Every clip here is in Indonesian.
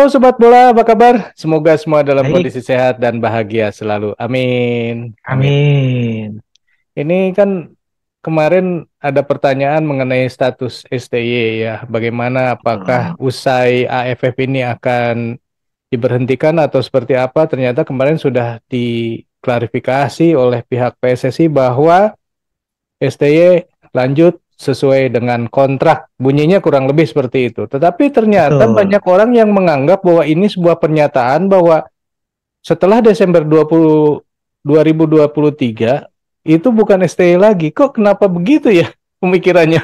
Halo sobat bola, apa kabar? Semoga semua dalam Baik. kondisi sehat dan bahagia selalu. Amin. Amin. Ini kan kemarin ada pertanyaan mengenai status STY ya. Bagaimana apakah hmm. usai AFF ini akan diberhentikan atau seperti apa? Ternyata kemarin sudah diklarifikasi oleh pihak PSSI bahwa STY lanjut sesuai dengan kontrak. Bunyinya kurang lebih seperti itu. Tetapi ternyata Betul. banyak orang yang menganggap bahwa ini sebuah pernyataan bahwa setelah Desember 20 2023 itu bukan STI lagi. Kok kenapa begitu ya pemikirannya?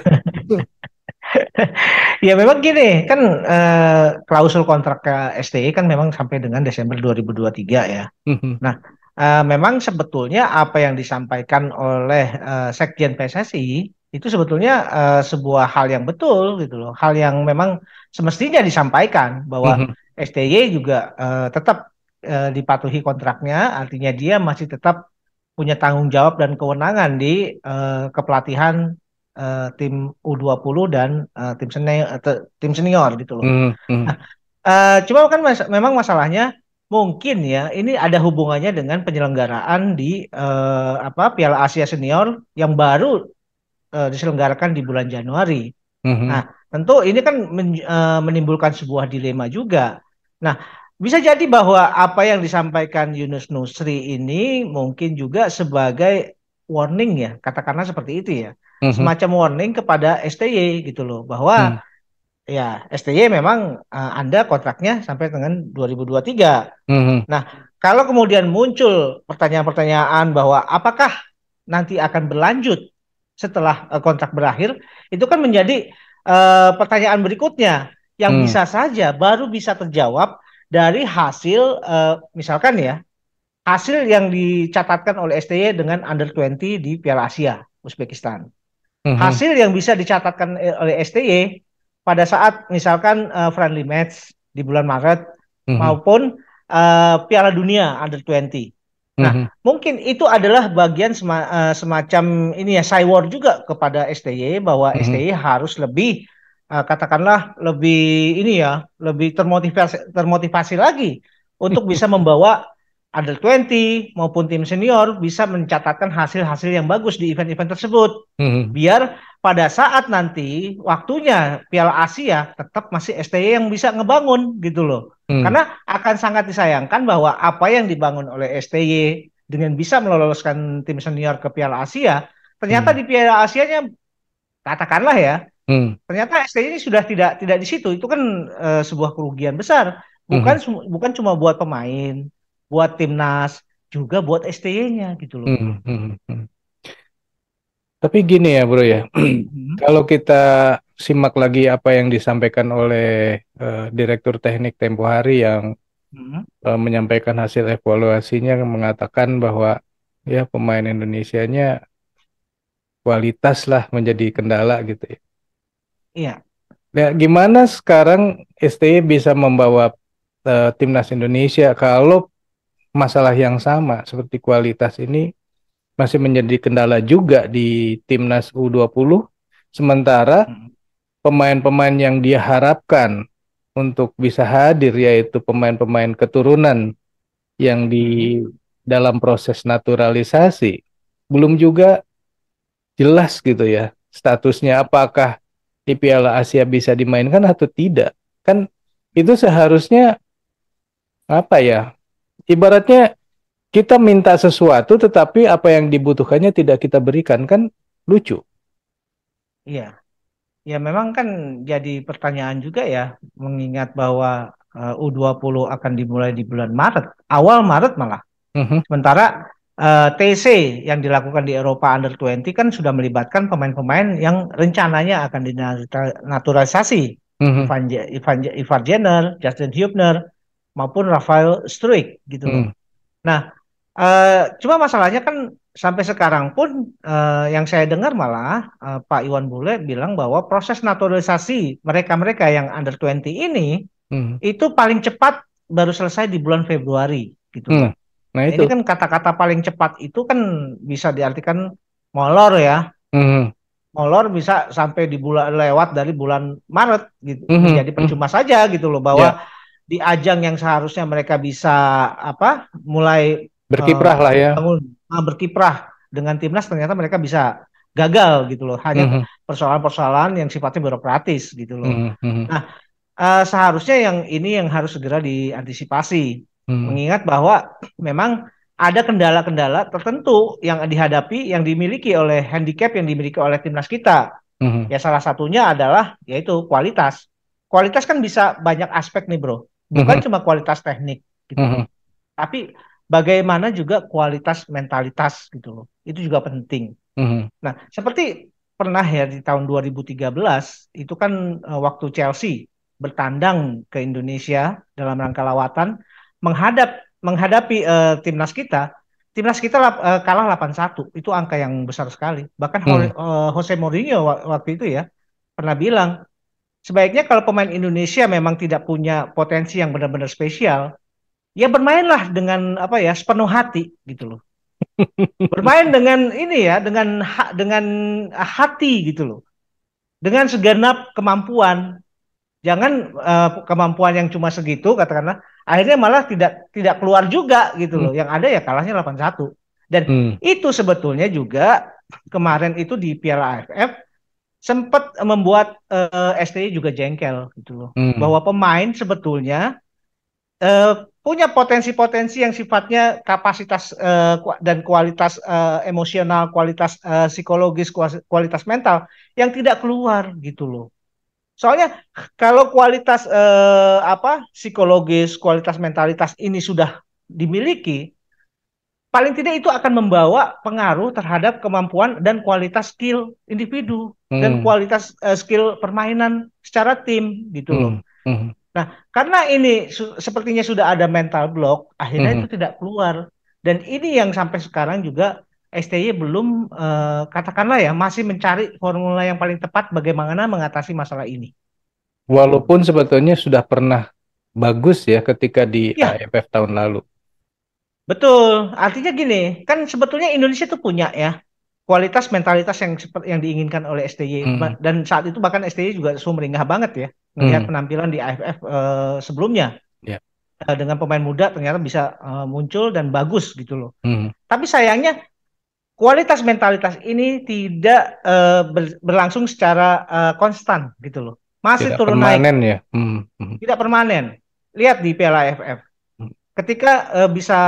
ya memang gini kan eh, klausul kontrak ke STI kan memang sampai dengan Desember 2023 ya. Mhm. nah eh, memang sebetulnya apa yang disampaikan oleh eh, Sekjen PSSI itu sebetulnya uh, sebuah hal yang betul gitu loh, hal yang memang semestinya disampaikan bahwa mm-hmm. STY juga uh, tetap uh, dipatuhi kontraknya, artinya dia masih tetap punya tanggung jawab dan kewenangan di uh, kepelatihan uh, tim U20 dan uh, tim senior atau tim senior gitu loh. Mm-hmm. uh, cuma kan mas- memang masalahnya mungkin ya ini ada hubungannya dengan penyelenggaraan di uh, apa Piala Asia Senior yang baru uh, diselenggarakan di bulan Januari. Mm-hmm. Nah, tentu ini kan men, uh, menimbulkan sebuah dilema juga. Nah, bisa jadi bahwa apa yang disampaikan Yunus Nusri ini mungkin juga sebagai warning ya, katakanlah seperti itu ya. Mm-hmm. Semacam warning kepada STY gitu loh bahwa mm. ya STY memang uh, Anda kontraknya sampai dengan 2023. Mm-hmm. Nah, kalau kemudian muncul pertanyaan-pertanyaan bahwa apakah nanti akan berlanjut setelah uh, kontrak berakhir itu kan menjadi uh, pertanyaan berikutnya yang hmm. bisa saja baru bisa terjawab dari hasil uh, misalkan ya hasil yang dicatatkan oleh STY dengan under 20 di Piala Asia Uzbekistan. Hmm. Hasil yang bisa dicatatkan oleh STY pada saat misalkan uh, friendly match di bulan Maret hmm. maupun uh, Piala Dunia under 20. Nah, mm -hmm. mungkin itu adalah bagian sema, eh, semacam ini ya cywar juga kepada STY bahwa mm -hmm. STY harus lebih uh, katakanlah lebih ini ya, lebih termotivasi termotivasi lagi untuk bisa membawa under 20 maupun tim senior bisa mencatatkan hasil-hasil yang bagus di event-event tersebut. Mm -hmm. Biar pada saat nanti waktunya Piala Asia tetap masih STY yang bisa ngebangun gitu loh. Hmm. Karena akan sangat disayangkan bahwa apa yang dibangun oleh STY dengan bisa meloloskan tim senior ke Piala Asia, ternyata hmm. di Piala Asianya katakanlah ya, hmm. ternyata STY ini sudah tidak tidak di situ. Itu kan e, sebuah kerugian besar, bukan hmm. bukan cuma buat pemain, buat timnas, juga buat STY-nya gitu loh. Hmm. Hmm. hmm, hmm. Tapi gini ya bro ya, hmm. kalau kita simak lagi apa yang disampaikan oleh uh, Direktur Teknik Tempo Hari yang uh, menyampaikan hasil evaluasinya mengatakan bahwa ya pemain Indonesia-nya kualitas lah menjadi kendala gitu ya. Iya. Ya, gimana sekarang STI bisa membawa uh, timnas Indonesia kalau masalah yang sama seperti kualitas ini masih menjadi kendala juga di timnas U20 sementara hmm. pemain-pemain yang dia harapkan untuk bisa hadir yaitu pemain-pemain keturunan yang di hmm. dalam proses naturalisasi belum juga jelas gitu ya statusnya apakah di Piala Asia bisa dimainkan atau tidak kan itu seharusnya apa ya ibaratnya kita minta sesuatu tetapi apa yang dibutuhkannya tidak kita berikan kan lucu. Iya. Ya memang kan jadi pertanyaan juga ya mengingat bahwa eh, uh, U20 akan dimulai di bulan Maret, awal Maret malah. Mm-hmm. Sementara uh, eh, TC yang dilakukan di Eropa Under 20 kan sudah melibatkan pemain-pemain yang rencananya akan dinaturalisasi. Mm-hmm. Ivan, Ivan, Ivan Jenner, Justin Hubner, maupun Rafael Struik gitu mm Nah, uh, cuma masalahnya kan sampai sekarang pun uh, yang saya dengar malah uh, Pak Iwan Bule bilang bahwa proses naturalisasi mereka-mereka yang under 20 ini hmm. itu paling cepat baru selesai di bulan Februari gitu. Hmm. Nah, itu. Ini kan kata-kata paling cepat itu kan bisa diartikan molor ya. Hmm. Molor bisa sampai di bulan lewat dari bulan Maret gitu. Hmm. Jadi percuma hmm. saja gitu loh bahwa yeah di ajang yang seharusnya mereka bisa apa mulai berkiprah uh, lah ya bangun ah, berkiprah dengan timnas ternyata mereka bisa gagal gitu loh hanya mhm. persoalan-persoalan yang sifatnya birokratis gitu loh mm-hmm. nah uh, seharusnya yang ini yang harus segera diantisipasi mm-hmm. mengingat bahwa memang ada kendala-kendala tertentu yang dihadapi yang dimiliki oleh handicap yang dimiliki oleh timnas kita mm-hmm. ya salah satunya adalah yaitu kualitas kualitas kan bisa banyak aspek nih bro bukan mm -hmm. cuma kualitas teknik gitu. Mm -hmm. Tapi bagaimana juga kualitas mentalitas gitu loh. Itu juga penting. Mm -hmm. Nah, seperti pernah ya di tahun 2013 itu kan uh, waktu Chelsea bertandang ke Indonesia dalam rangka lawatan menghadap menghadapi uh, timnas kita. Timnas kita lap, uh, kalah 8-1. Itu angka yang besar sekali. Bahkan mm. Jose Mourinho waktu itu ya pernah bilang sebaiknya kalau pemain Indonesia memang tidak punya potensi yang benar-benar spesial, ya bermainlah dengan apa ya sepenuh hati gitu loh. Bermain dengan ini ya, dengan ha, dengan ah, hati gitu loh. Dengan segenap kemampuan. Jangan uh, kemampuan yang cuma segitu katakanlah akhirnya malah tidak tidak keluar juga gitu loh. Hmm. Yang ada ya kalahnya 8-1. Dan hmm. itu sebetulnya juga kemarin itu di Piala AFF sempat membuat uh, eh, STI juga jengkel gitu loh. Hmm. Bahwa pemain sebetulnya uh, punya potensi-potensi yang sifatnya kapasitas uh, dan kualitas uh, emosional, kualitas uh, psikologis, kualitas mental yang tidak keluar gitu loh. Soalnya kalau kualitas uh, apa psikologis, kualitas mentalitas ini sudah dimiliki, paling tidak itu akan membawa pengaruh terhadap kemampuan dan kualitas skill individu hmm. dan kualitas uh, skill permainan secara tim gitu loh. Hmm. hmm. Nah, karena ini su sepertinya sudah ada mental block, akhirnya hmm. itu tidak keluar. Dan ini yang sampai sekarang juga STY belum uh, katakanlah ya masih mencari formula yang paling tepat bagaimana mengatasi masalah ini. Walaupun sebetulnya sudah pernah bagus ya ketika di ya. AFF tahun lalu. Betul. Artinya gini, kan sebetulnya Indonesia tuh punya ya kualitas mentalitas yang seperti yang diinginkan oleh STY hmm. dan saat itu bahkan STY juga sumringah banget ya melihat hmm. penampilan di AFF uh, eh, sebelumnya. Yeah. Ya. Uh, dengan pemain muda ternyata bisa uh, muncul dan bagus gitu loh. Hmm. Tapi sayangnya kualitas mentalitas ini tidak uh, berlangsung secara uh, konstan gitu loh. Masih tidak turun permanen naik. ya. Hmm. hmm. Tidak permanen. Lihat di Piala AFF ketika uh, bisa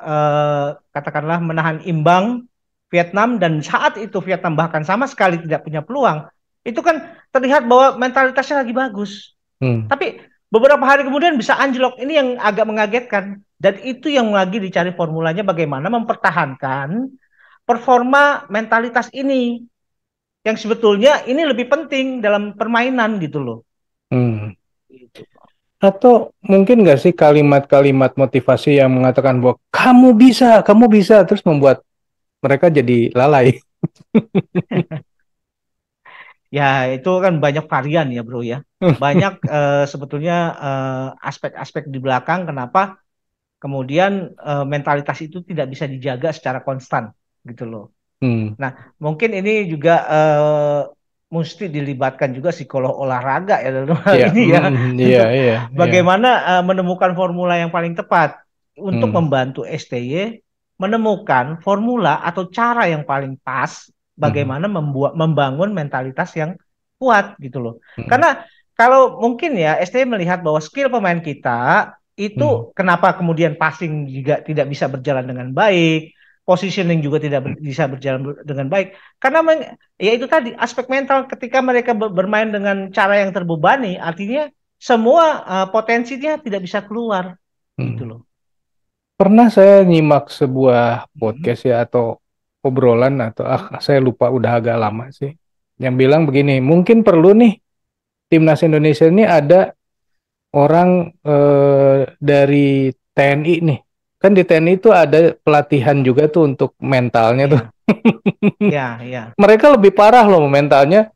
uh, katakanlah menahan imbang Vietnam dan saat itu Vietnam bahkan sama sekali tidak punya peluang itu kan terlihat bahwa mentalitasnya lagi bagus hmm. tapi beberapa hari kemudian bisa anjlok ini yang agak mengagetkan dan itu yang lagi dicari formulanya bagaimana mempertahankan performa mentalitas ini yang sebetulnya ini lebih penting dalam permainan gitu loh hmm. Gitu atau mungkin nggak sih kalimat-kalimat motivasi yang mengatakan bahwa kamu bisa, kamu bisa terus membuat mereka jadi lalai. ya itu kan banyak varian ya bro ya, banyak uh, sebetulnya aspek eh, aspek-aspek di belakang kenapa kemudian uh, mentalitas itu tidak bisa dijaga secara konstan gitu loh. Hmm. Nah mungkin ini juga mesti dilibatkan juga psikolog olahraga ya dalam hal iya. ini ya. Mm, yeah, yeah, Bagaimana eh, menemukan formula yang paling tepat untuk mm. membantu STY menemukan formula atau cara yang paling pas bagaimana mm. membuat membangun mentalitas yang kuat gitu loh. Mm. Karena kalau mungkin ya STY melihat bahwa skill pemain kita itu mm. kenapa kemudian passing juga tidak bisa berjalan dengan baik, positioning juga tidak ber, bisa berjalan ber, dengan baik karena men, ya itu tadi aspek mental ketika mereka ber, bermain dengan cara yang terbebani artinya semua uh, potensinya tidak bisa keluar hmm. gitu loh pernah saya nyimak sebuah hmm. podcast ya atau obrolan atau ah hmm. saya lupa udah agak lama sih yang bilang begini mungkin perlu nih timnas Indonesia ini ada orang eh, dari TNI nih kan di TNI itu ada pelatihan juga tuh untuk mentalnya yeah. tuh. Iya, iya. Mereka lebih parah loh mentalnya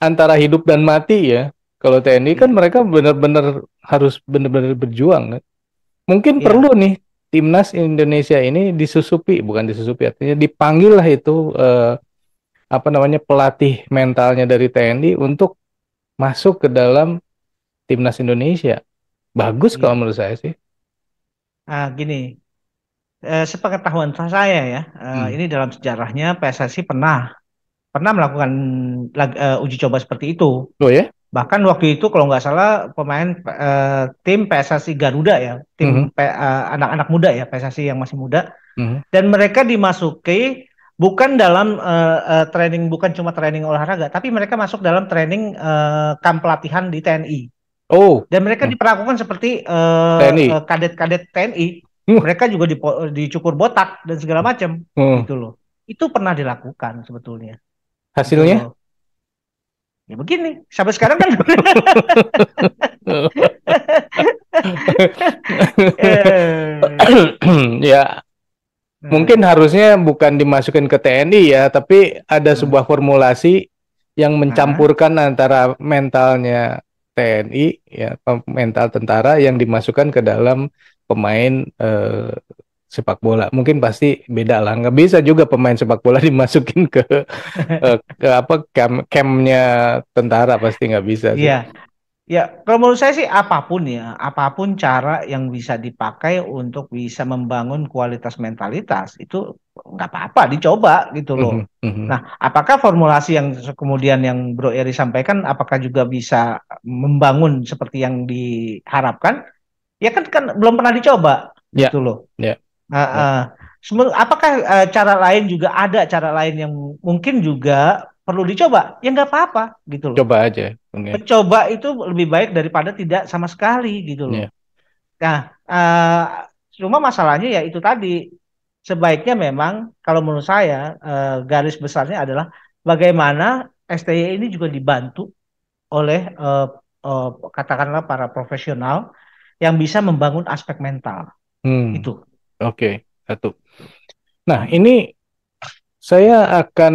antara hidup dan mati ya. Kalau TNI yeah. kan iya. mereka benar-benar harus benar-benar berjuang kan. Mungkin yeah. perlu nih timnas Indonesia ini disusupi, bukan disusupi artinya dipanggil lah itu eh, apa namanya pelatih mentalnya dari TNI untuk masuk ke dalam timnas Indonesia. Bagus yeah. kalau menurut saya sih. Ah, gini, eh, sepengetahuan saya ya, eh, hmm. ini dalam sejarahnya PSSI pernah pernah melakukan uh, uji coba seperti itu. Oh ya? Bahkan waktu itu kalau nggak salah pemain uh, tim PSSI Garuda ya, tim hmm. Eh, anak-anak -hmm. uh, muda ya, PSSI yang masih muda. -hmm. Dan mereka dimasuki bukan dalam uh, uh, training bukan cuma training olahraga, tapi mereka masuk dalam training uh, kamp pelatihan di TNI. Oh. Dan mereka hmm. diperlakukan seperti uh, eh, TNI. Eh, kadet-kadet TNI. Hmm. Mereka juga dicukur botak dan segala macam hmm. gitu loh. Itu pernah dilakukan sebetulnya. Hasilnya? Gitu ya begini sampai sekarang kan ya hmm. mungkin harusnya bukan dimasukin ke TNI ya tapi ada hmm. sebuah formulasi yang mencampurkan antara mentalnya TNI ya mental tentara yang dimasukkan ke dalam pemain eh, sepak bola mungkin pasti beda lah nggak bisa juga pemain sepak bola dimasukin ke, eh, ke apa camp campnya tentara pasti nggak bisa sih. Iya Ya, kalau menurut saya sih apapun ya, apapun cara yang bisa dipakai untuk bisa membangun kualitas mentalitas itu nggak apa-apa dicoba gitu loh. Mm -hmm. Nah, apakah formulasi yang kemudian yang Bro Eri sampaikan apakah juga bisa membangun seperti yang diharapkan? Ya kan kan belum pernah dicoba yeah. gitu loh. Yeah. Uh, uh, apakah uh, cara lain juga ada cara lain yang mungkin juga perlu dicoba ya nggak apa-apa gitu loh coba aja okay. mencoba itu lebih baik daripada tidak sama sekali gitu loh yeah. nah uh, cuma masalahnya ya itu tadi sebaiknya memang kalau menurut saya uh, garis besarnya adalah bagaimana STI ini juga dibantu oleh uh, uh, katakanlah para profesional yang bisa membangun aspek mental hmm. itu oke okay. satu nah ini saya akan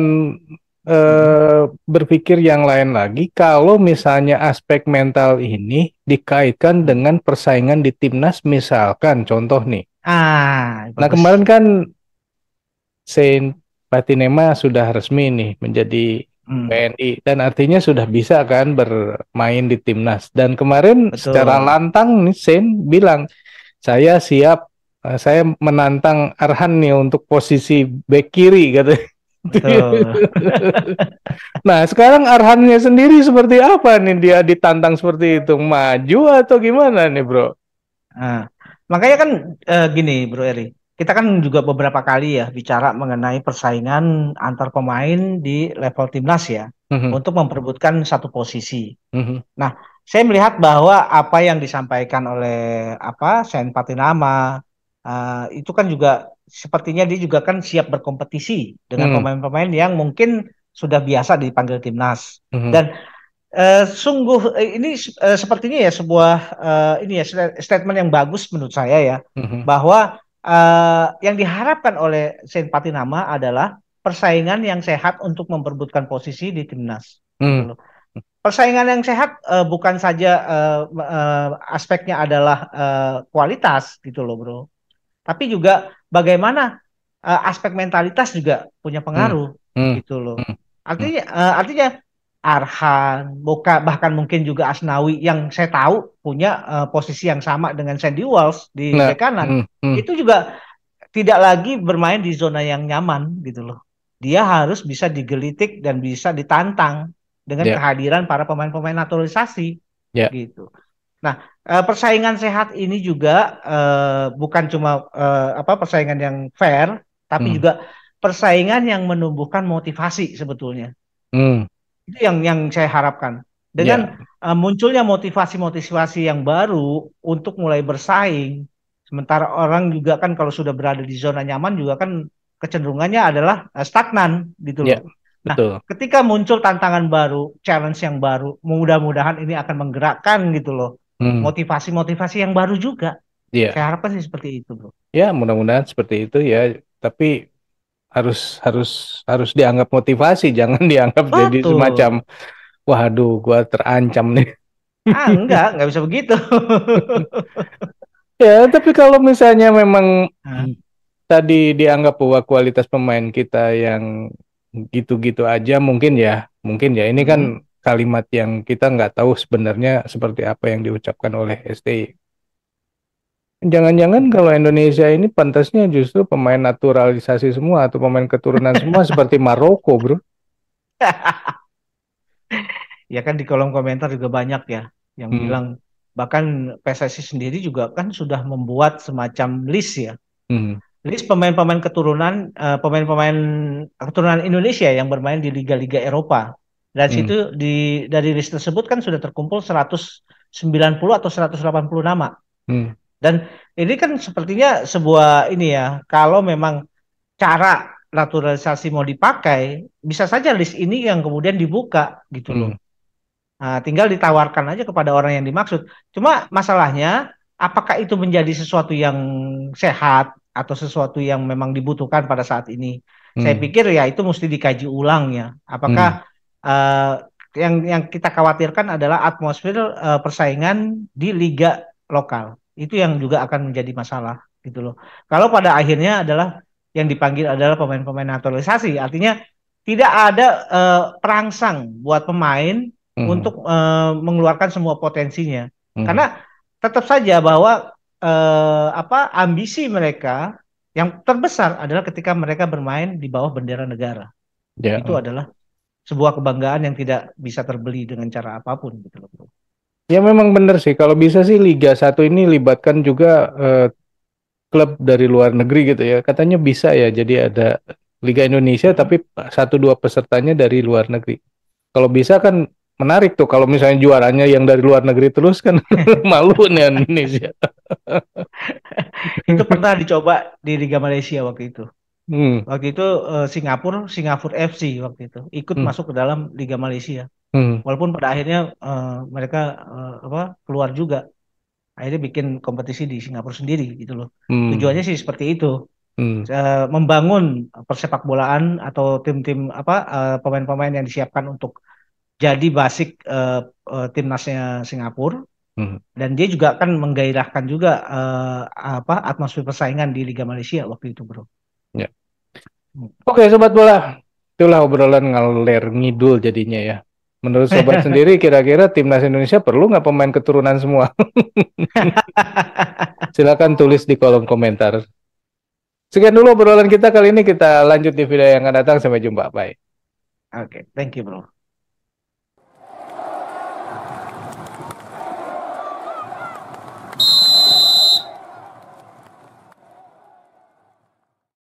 Eh, berpikir yang lain lagi kalau misalnya aspek mental ini dikaitkan dengan persaingan di timnas misalkan contoh nih. Ah. Nah kemarin kan Saint Patinema sudah resmi nih menjadi hmm. PNI dan artinya sudah bisa kan bermain di timnas. Dan kemarin Betul. secara lantang nih Saint bilang saya siap eh, saya menantang Arhan nih untuk posisi back kiri katanya nah sekarang Arhannya sendiri seperti apa nih dia ditantang seperti itu maju atau gimana nih bro? Nah, makanya kan eh, gini bro Eri, kita kan juga beberapa kali ya bicara mengenai persaingan antar pemain di level timnas ya mm-hmm. untuk memperebutkan satu posisi. Mm-hmm. Nah saya melihat bahwa apa yang disampaikan oleh apa Sen Patinama uh, itu kan juga sepertinya dia juga kan siap berkompetisi dengan hmm. pemain-pemain hmm. yang mungkin sudah biasa dipanggil timnas hmm. dan uh, sungguh eh, ini uh, sepertinya ya sebuah uh, ini ya statement yang bagus menurut saya ya hmm. bahwa uh, yang diharapkan oleh Saint Patinama adalah persaingan yang sehat untuk memperbutkan posisi di timnas. Hmm. Gitu persaingan yang sehat uh, bukan saja uh, uh, aspeknya adalah uh, kualitas gitu loh bro, tapi juga bagaimana uh, aspek mentalitas juga punya pengaruh hmm. hmm. gitu loh. Hmm. Artinya uh, artinya Arhan, Boka bahkan mungkin juga Asnawi yang saya tahu punya uh, posisi yang sama dengan Sandy Walls di nah. kanan. Hmm. Hmm. Itu juga tidak lagi bermain di zona yang nyaman gitu loh. Dia harus bisa digelitik dan bisa ditantang dengan yeah. kehadiran para pemain-pemain naturalisasi yeah. gitu. Nah, eh, persaingan sehat ini juga eh, bukan cuma eh, apa persaingan yang fair, tapi hmm. juga persaingan yang menumbuhkan motivasi sebetulnya. Hmm. Itu yang yang saya harapkan. Dengan yeah. Ya. munculnya motivasi-motivasi yang baru untuk mulai bersaing, sementara orang juga kan kalau sudah berada di zona nyaman juga kan kecenderungannya adalah stagnan gitu loh. Ya, nah, Betul. ketika muncul tantangan baru, challenge yang baru, mudah-mudahan ini akan menggerakkan gitu loh Hmm. motivasi-motivasi yang baru juga. Yeah. Saya harapkan sih seperti itu, Bro. Ya, mudah-mudahan seperti itu ya. Tapi harus harus harus dianggap motivasi, jangan dianggap Betul. jadi semacam waduh, gua terancam nih. Ah, enggak, enggak bisa begitu. ya, tapi kalau misalnya memang hmm. tadi dianggap bahwa kualitas pemain kita yang gitu-gitu aja mungkin ya, mungkin ya. Ini kan hmm kalimat yang kita nggak tahu sebenarnya seperti apa yang diucapkan oleh STI. Jangan-jangan kalau Indonesia ini pantasnya justru pemain naturalisasi semua atau pemain keturunan semua seperti Maroko, bro. ya kan di kolom komentar juga banyak ya yang hmm. bilang bahkan PSSI sendiri juga kan sudah membuat semacam list ya. Hmm. List pemain-pemain keturunan eh, pemain-pemain pemain -pemain keturunan Indonesia yang bermain di liga-liga Eropa dari hmm. situ di dari list tersebut kan sudah terkumpul 190 atau 180 nama. Hmm. Dan ini kan sepertinya sebuah ini ya, kalau memang cara naturalisasi mau dipakai, bisa saja list ini yang kemudian dibuka gitu loh. Hmm. Nah, tinggal ditawarkan aja kepada orang yang dimaksud. Cuma masalahnya, apakah itu menjadi sesuatu yang sehat atau sesuatu yang memang dibutuhkan pada saat ini? Hmm. Saya pikir ya itu mesti dikaji ulang ya. Apakah hmm uh, yang yang kita khawatirkan adalah atmosfer uh, persaingan di liga lokal. Itu yang juga akan menjadi masalah gitu loh. Kalau pada akhirnya adalah yang dipanggil adalah pemain-pemain naturalisasi, artinya tidak ada uh, perangsang buat pemain hmm. untuk uh, mengeluarkan semua potensinya. Hmm. Karena tetap saja bahwa uh, apa ambisi mereka yang terbesar adalah ketika mereka bermain di bawah bendera negara. Yeah. Itu adalah sebuah kebanggaan yang tidak bisa terbeli dengan cara apapun gitu loh bro. Ya memang benar sih kalau bisa sih Liga 1 ini libatkan juga eh, klub dari luar negeri gitu ya. Katanya bisa ya jadi ada Liga Indonesia tapi satu dua pesertanya dari luar negeri. Kalau bisa kan menarik tuh kalau misalnya juaranya yang dari luar negeri terus kan malu nih Indonesia. itu pernah dicoba di Liga Malaysia waktu itu. Hmm. Waktu itu uh, Singapura, Singapura FC waktu itu ikut hmm. masuk ke dalam Liga Malaysia. Hmm. Walaupun pada akhirnya uh, mereka uh, apa keluar juga. Akhirnya bikin kompetisi di Singapura sendiri gitu loh. Hmm. Tujuannya sih seperti itu. Hmm. Uh, membangun persepak bolaan atau tim-tim apa pemain pemain-pemain yang disiapkan untuk jadi basic uh, uh, timnasnya Singapura. Hmm. Dan dia juga kan menggairahkan juga uh, apa atmosfer persaingan di Liga Malaysia waktu itu, Bro. Oke, sobat bola. Itulah obrolan ngalir ngidul jadinya ya. Menurut sobat sendiri kira-kira timnas Indonesia perlu nggak pemain keturunan semua? Silakan tulis di kolom komentar. Sekian dulu obrolan kita kali ini. Kita lanjut di video yang akan datang. Sampai jumpa. Bye. Oke, okay, thank you, bro.